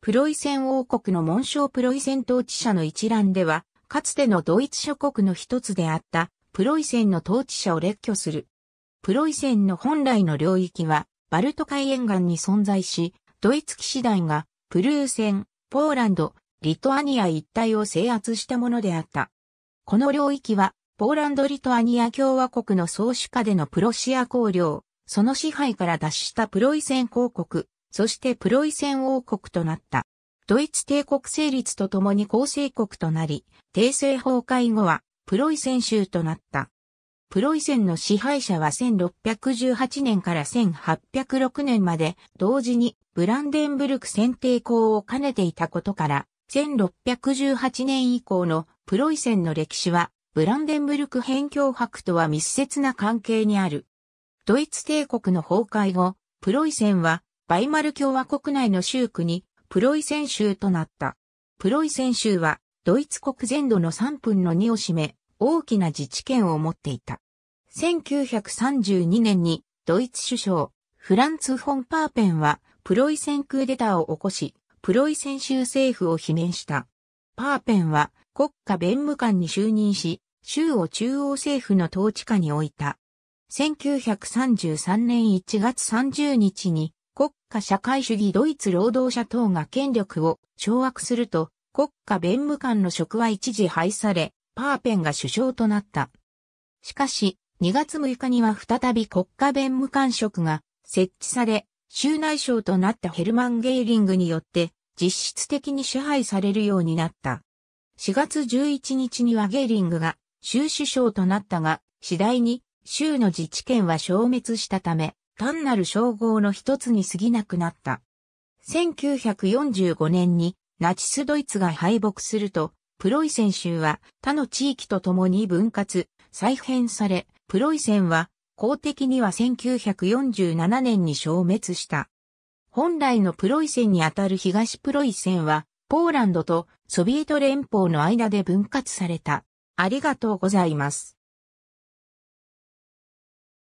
プロイセン王国の紋章プロイセン統治者の一覧では、かつてのドイツ諸国の一つであった、プロイセンの統治者を列挙する。プロイセンの本来の領域は、バルト海沿岸に存在し、ドイツ騎士団が、プルーセン、ポーランド、リトアニア一帯を制圧したものであった。この領域は、ポーランド・リトアニア共和国の総主下でのプロシア公領、その支配から脱したプロイセン公国、そしてプロイセン王国となった。ドイツ帝国成立とともに構成国となり、帝政崩壊後はプロイセン州となった。プロイセンの支配者は1618年から1806年まで同時にブランデンブルク選定校を兼ねていたことから、1618年以降のプロイセンの歴史はブランデンブルク辺境博とは密接な関係にある。ドイツ帝国の崩壊後、プロイセンはバイマル共和国内の州区に、プロイセン州となった。プロイセン州は、ドイツ国全土の3分の2を占め、大きな自治権を持っていた。1932年に、ドイツ首相、フランツ・フォン・パーペンは、プロイセンクーデターを起こし、プロイセン州政府を罷免した。パーペンは、国家弁務官に就任し、州を中央政府の統治下に置いた。1933年1月30日に国家社会主義ドイツ労働者等が権力を掌握すると、国家弁務官の職は一時廃され、パーペンが首相となった。しかし、2月6日には再び国家弁務官職が設置され、州内省となったヘルマン・ゲーリングによって実質的に支配されるようになった。4月11日にはゲーリングが州首相となったが、次第に州の自治権は消滅したため、単なる称号の一つに過ぎなくなった。1945年にナチスドイツが敗北すると、プロイセン州は他の地域と共に分割、再編され、プロイセンは公的には1947年に消滅した。本来のプロイセンにあたる東プロイセンは、ポーランドとソビエト連邦の間で分割された。ありがとうございます。